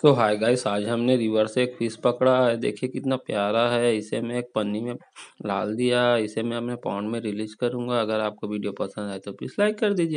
सो तो hi guys आज हमने रिवर से एक फिश पकड़ा है देखिए कितना प्यारा है इसे मैं एक पन्नी में डाल दिया इसे मैं अपने पॉन्ड में रिलीज करूंगा अगर आपको वीडियो पसंद आए तो प्लीज़ लाइक कर दीजिए